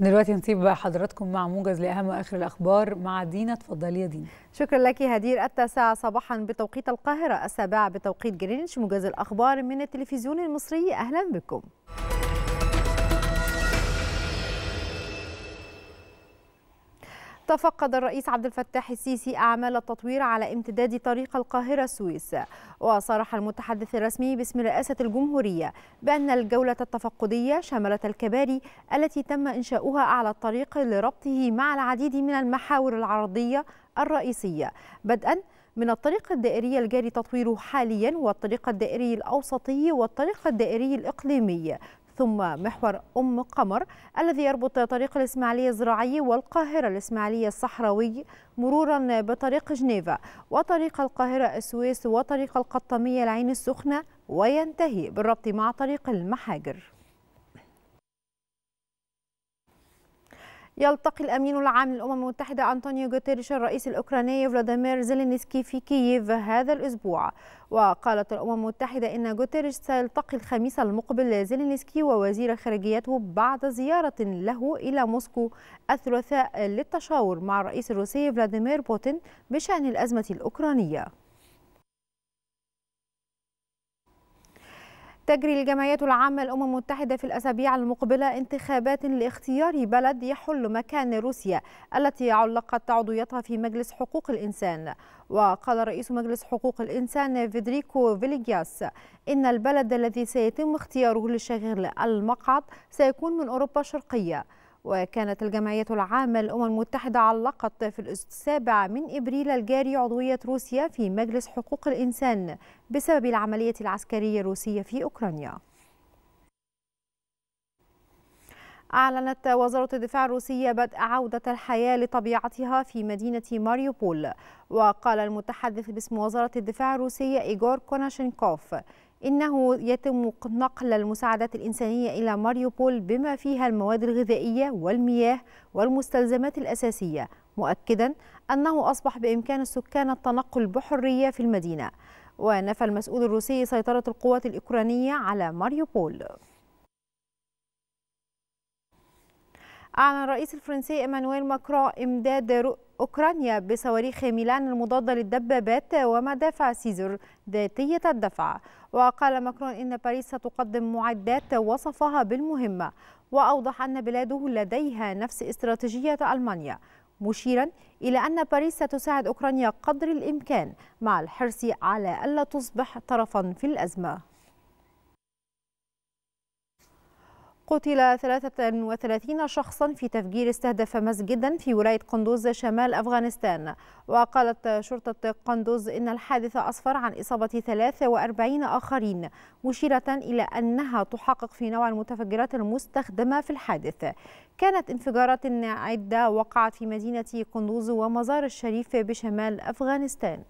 دلوقتي نسيب بقى حضراتكم مع موجز لاهم واخر الاخبار مع دينا اتفضلي يا دينا شكرا لك هدير التاسعة صباحا بتوقيت القاهرة السابعة بتوقيت جرينتش موجز الاخبار من التلفزيون المصري اهلا بكم تفقد الرئيس عبد الفتاح السيسي أعمال التطوير على امتداد طريق القاهرة السويس وصرح المتحدث الرسمي باسم رئاسة الجمهورية بأن الجولة التفقدية شملت الكباري التي تم إنشاؤها على الطريق لربطه مع العديد من المحاور العرضية الرئيسية بدءا من الطريق الدائري الجاري تطويره حاليا والطريق الدائري الأوسطي والطريق الدائري الإقليمي ثم محور أم قمر الذي يربط طريق الإسماعيلية الزراعي والقاهرة الإسماعيلية الصحراوي مرورا بطريق جنيفا وطريق القاهرة السويس وطريق القطامية العين السخنة وينتهي بالربط مع طريق المحاجر يلتقي الأمين العام للأمم المتحدة أنطونيو غوتيريش الرئيس الأوكراني فلاديمير زيلينسكي في كييف هذا الأسبوع وقالت الأمم المتحدة إن غوتيريش سيلتقي الخميس المقبل زيلينسكي ووزير خارجيته بعد زيارة له إلى موسكو الثلاثاء للتشاور مع الرئيس الروسي فلاديمير بوتين بشأن الأزمة الأوكرانية تجري الجمعية العامة الأمم المتحدة في الأسابيع المقبلة انتخابات لاختيار بلد يحل مكان روسيا التي علقت عضويتها في مجلس حقوق الإنسان وقال رئيس مجلس حقوق الإنسان فيدريكو فيليجياس إن البلد الذي سيتم اختياره لشغل المقعد سيكون من أوروبا الشرقية وكانت الجمعية العامة للأمم المتحدة علقت في السابع من إبريل الجاري عضوية روسيا في مجلس حقوق الإنسان بسبب العملية العسكرية الروسية في أوكرانيا أعلنت وزارة الدفاع الروسية بدء عودة الحياة لطبيعتها في مدينة ماريوبول وقال المتحدث باسم وزارة الدفاع الروسية إيغور كوناشينكوف إنه يتم نقل المساعدات الإنسانية إلى ماريوبول بما فيها المواد الغذائية والمياه والمستلزمات الأساسية مؤكدا أنه أصبح بإمكان السكان التنقل بحرية في المدينة ونفى المسؤول الروسي سيطرة القوات الأوكرانية على ماريوبول أعلن الرئيس الفرنسي إيمانويل ماكرون إمداد أوكرانيا بصواريخ ميلان المضادة للدبابات ومدافع سيزر ذاتية الدفع وقال ماكرون إن باريس ستقدم معدات وصفها بالمهمة وأوضح أن بلاده لديها نفس استراتيجية ألمانيا مشيرا إلى أن باريس ستساعد أوكرانيا قدر الإمكان مع الحرص على ألا تصبح طرفا في الأزمة قتل 33 شخصا في تفجير استهدف مسجدا في ولاية قندوز شمال أفغانستان وقالت شرطة قندوز إن الحادث أسفر عن إصابة 43 آخرين مشيرة إلى أنها تحقق في نوع المتفجرات المستخدمة في الحادث كانت انفجارات عدة وقعت في مدينة قندوز ومزار الشريف بشمال أفغانستان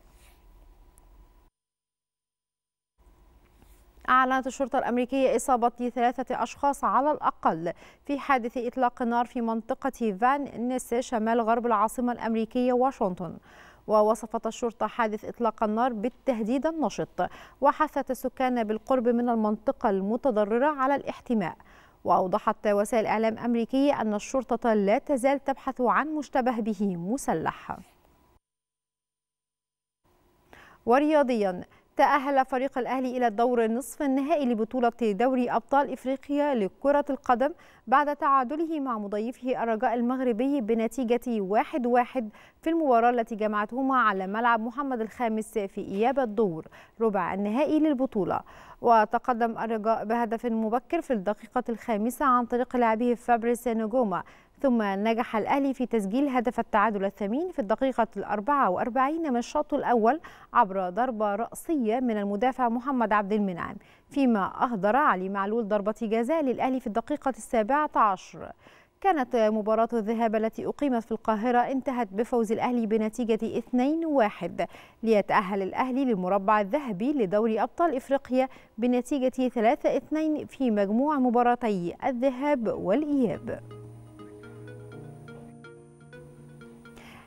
أعلنت الشرطة الأمريكية إصابة ثلاثة أشخاص على الأقل في حادث إطلاق نار في منطقة فان نيس شمال غرب العاصمة الأمريكية واشنطن ووصفت الشرطة حادث إطلاق النار بالتهديد النشط وحثت السكان بالقرب من المنطقة المتضررة على الاحتماء وأوضحت وسائل إعلام أمريكية أن الشرطة لا تزال تبحث عن مشتبه به مسلح ورياضيا تأهل فريق الأهلي إلى الدور النصف النهائي لبطولة دوري أبطال إفريقيا لكرة القدم بعد تعادله مع مضيفه الرجاء المغربي بنتيجة 1-1 في المباراة التي جمعتهما على ملعب محمد الخامس في إياب الدور ربع النهائي للبطولة وتقدم الرجاء بهدف مبكر في الدقيقة الخامسة عن طريق لاعبه فابريس نجوما ثم نجح الأهلي في تسجيل هدف التعادل الثمين في الدقيقة الأربعة وأربعين من الشوط الأول عبر ضربة رأسية من المدافع محمد عبد المنعم فيما أهدر علي معلول ضربة جزاء للأهلي في الدقيقة السابعة عشر كانت مباراة الذهاب التي أقيمت في القاهرة انتهت بفوز الأهلي بنتيجة 2-1 ليتأهل الأهلي للمربع الذهبي لدوري أبطال إفريقيا بنتيجة 3-2 في مجموع مباراتي الذهاب والإياب